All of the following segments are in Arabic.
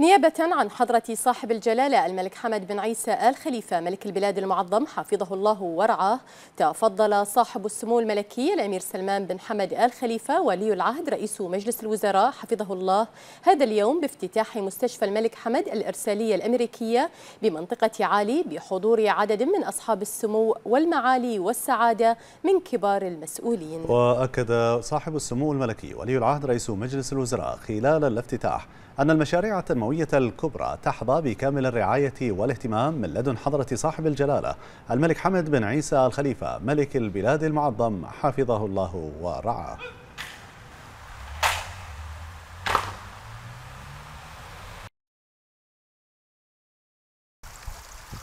نيابة عن حضرة صاحب الجلالة الملك حمد بن عيسى آل خليفة ملك البلاد المعظم حفظه الله ورعاه تفضل صاحب السمو الملكي الأمير سلمان بن حمد آل خليفة ولي العهد رئيس مجلس الوزراء حفظه الله هذا اليوم بافتتاح مستشفى الملك حمد الإرسالية الأمريكية بمنطقة عالي بحضور عدد من أصحاب السمو والمعالي والسعادة من كبار المسؤولين وأكد صاحب السمو الملكي ولي العهد رئيس مجلس الوزراء خلال الافتتاح أن المشاريع الدموية الكبرى تحظى بكامل الرعاية والاهتمام من لدن حضرة صاحب الجلالة الملك حمد بن عيسى الخليفة ملك البلاد المعظم حفظه الله ورعاه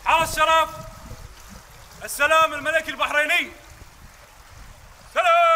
على الشرف السلام الملكي البحريني سلام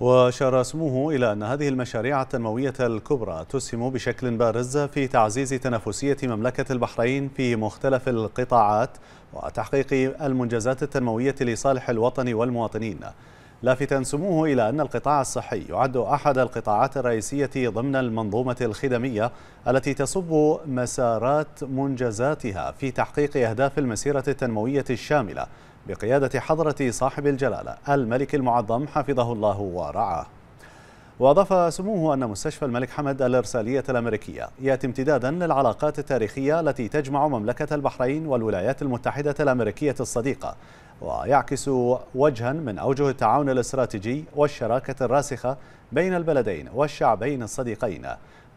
وأشار اسمه إلى أن هذه المشاريع التنموية الكبرى تسهم بشكل بارز في تعزيز تنافسية مملكة البحرين في مختلف القطاعات وتحقيق المنجزات التنموية لصالح الوطن والمواطنين لافتا سموه إلى أن القطاع الصحي يعد أحد القطاعات الرئيسية ضمن المنظومة الخدمية التي تصب مسارات منجزاتها في تحقيق أهداف المسيرة التنموية الشاملة بقيادة حضرة صاحب الجلالة الملك المعظم حفظه الله ورعاه وأضاف سموه أن مستشفى الملك حمد الإرسالية الأمريكية يأتي امتدادا للعلاقات التاريخية التي تجمع مملكة البحرين والولايات المتحدة الأمريكية الصديقة ويعكس وجها من أوجه التعاون الاستراتيجي والشراكة الراسخة بين البلدين والشعبين الصديقين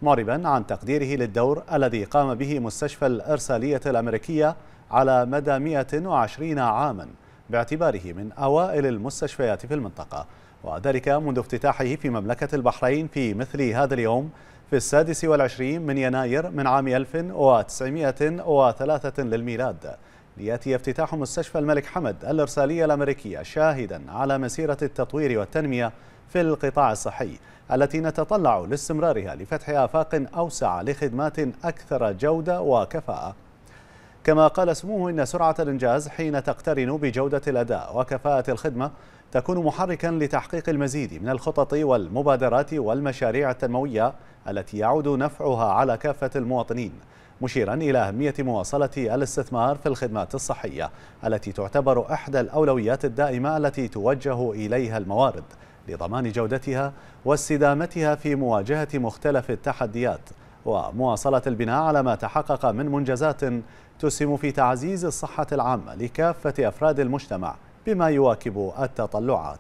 معربا عن تقديره للدور الذي قام به مستشفى الإرسالية الأمريكية على مدى 120 عاما باعتباره من أوائل المستشفيات في المنطقة وذلك منذ افتتاحه في مملكة البحرين في مثل هذا اليوم في السادس والعشرين من يناير من عام 1903 للميلاد لياتي افتتاح مستشفى الملك حمد الارساليه الامريكيه شاهدا على مسيره التطوير والتنميه في القطاع الصحي التي نتطلع لاستمرارها لفتح آفاق أوسع لخدمات أكثر جودة وكفاءة كما قال سموه إن سرعة الإنجاز حين تقترن بجودة الأداء وكفاءة الخدمة تكون محركا لتحقيق المزيد من الخطط والمبادرات والمشاريع التنموية التي يعود نفعها على كافة المواطنين مشيرا إلى أهمية مواصلة الاستثمار في الخدمات الصحية التي تعتبر إحدى الأولويات الدائمة التي توجه إليها الموارد لضمان جودتها واستدامتها في مواجهة مختلف التحديات ومواصلة البناء على ما تحقق من منجزات تسهم في تعزيز الصحة العامة لكافة أفراد المجتمع بما يواكب التطلعات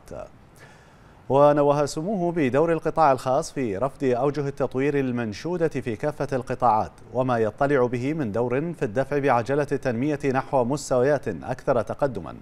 ونوه سموه بدور القطاع الخاص في رفض أوجه التطوير المنشودة في كافة القطاعات وما يطلع به من دور في الدفع بعجلة التنمية نحو مستويات أكثر تقدما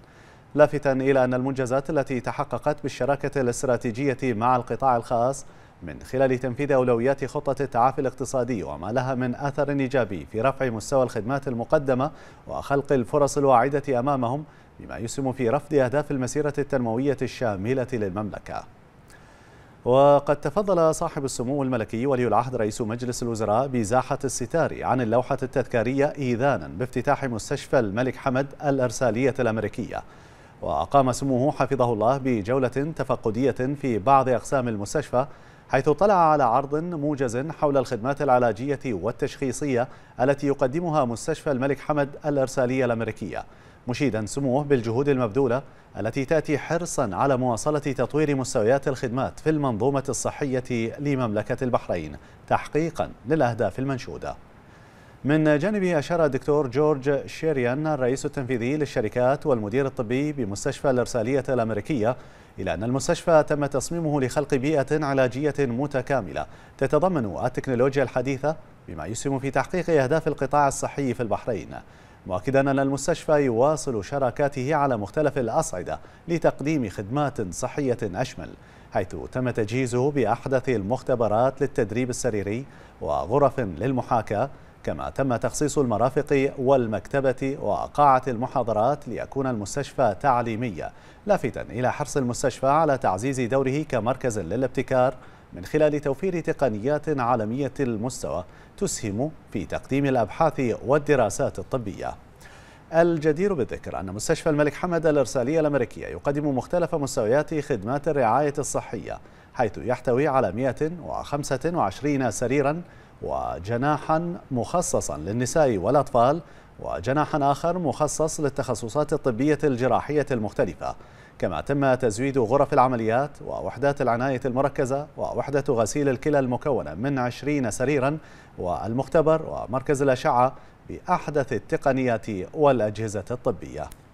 لافتا إلى أن المنجزات التي تحققت بالشراكة الاستراتيجية مع القطاع الخاص من خلال تنفيذ أولويات خطة التعافي الاقتصادي وما لها من أثر إيجابي في رفع مستوى الخدمات المقدمة وخلق الفرص الواعدة أمامهم بما يسهم في رفض أهداف المسيرة التنموية الشاملة للمملكة وقد تفضل صاحب السمو الملكي ولي العهد رئيس مجلس الوزراء بزاحة الستار عن اللوحة التذكارية إيذانا بافتتاح مستشفى الملك حمد الأرسالية الأمريكية وأقام سموه حفظه الله بجولة تفقدية في بعض أقسام المستشفى حيث اطلع على عرض موجز حول الخدمات العلاجية والتشخيصية التي يقدمها مستشفى الملك حمد الأرسالية الأمريكية مشيدا سموه بالجهود المبذولة التي تأتي حرصا على مواصلة تطوير مستويات الخدمات في المنظومة الصحية لمملكة البحرين تحقيقا للأهداف المنشودة من جانبه أشار الدكتور جورج شيريان الرئيس التنفيذي للشركات والمدير الطبي بمستشفى الإرسالية الأمريكية إلى أن المستشفى تم تصميمه لخلق بيئة علاجية متكاملة تتضمن التكنولوجيا الحديثة بما يسهم في تحقيق أهداف القطاع الصحي في البحرين مؤكدا أن المستشفى يواصل شراكاته على مختلف الأصعدة لتقديم خدمات صحية أشمل حيث تم تجهيزه بأحدث المختبرات للتدريب السريري وغرف للمحاكاة كما تم تخصيص المرافق والمكتبة وقاعة المحاضرات ليكون المستشفى تعليميا لافتا إلى حرص المستشفى على تعزيز دوره كمركز للابتكار من خلال توفير تقنيات عالمية المستوى تسهم في تقديم الأبحاث والدراسات الطبية الجدير بالذكر أن مستشفى الملك حمد الإرسالية الأمريكية يقدم مختلف مستويات خدمات الرعاية الصحية حيث يحتوي على 125 سريرا وجناحا مخصصا للنساء والأطفال وجناحا آخر مخصص للتخصصات الطبية الجراحية المختلفة كما تم تزويد غرف العمليات ووحدات العناية المركزة ووحدة غسيل الكلى المكونة من 20 سريرا والمختبر ومركز الأشعة بأحدث التقنيات والأجهزة الطبية